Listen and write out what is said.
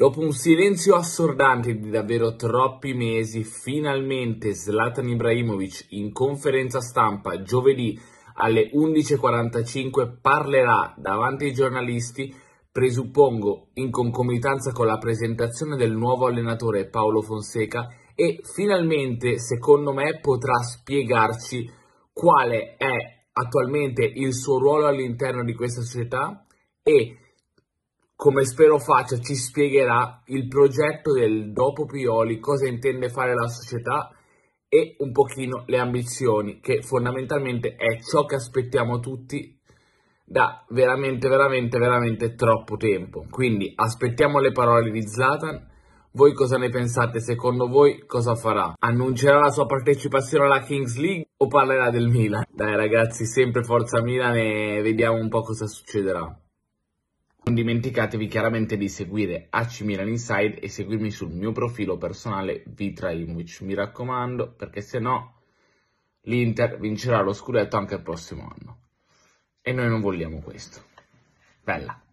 Dopo un silenzio assordante di davvero troppi mesi, finalmente Zlatan Ibrahimovic in conferenza stampa giovedì alle 11.45 parlerà davanti ai giornalisti, presuppongo in concomitanza con la presentazione del nuovo allenatore Paolo Fonseca e finalmente, secondo me, potrà spiegarci quale è attualmente il suo ruolo all'interno di questa società e come spero faccia, ci spiegherà il progetto del dopo Pioli, cosa intende fare la società e un pochino le ambizioni, che fondamentalmente è ciò che aspettiamo tutti da veramente, veramente, veramente troppo tempo. Quindi aspettiamo le parole di Zlatan. Voi cosa ne pensate? Secondo voi cosa farà? Annuncerà la sua partecipazione alla Kings League o parlerà del Milan? Dai ragazzi, sempre forza Milan e vediamo un po' cosa succederà. Non dimenticatevi chiaramente di seguire AC Milan Inside e seguirmi sul mio profilo personale Vitra Vitraimovic, mi raccomando, perché se no l'Inter vincerà lo scudetto anche il prossimo anno. E noi non vogliamo questo. Bella!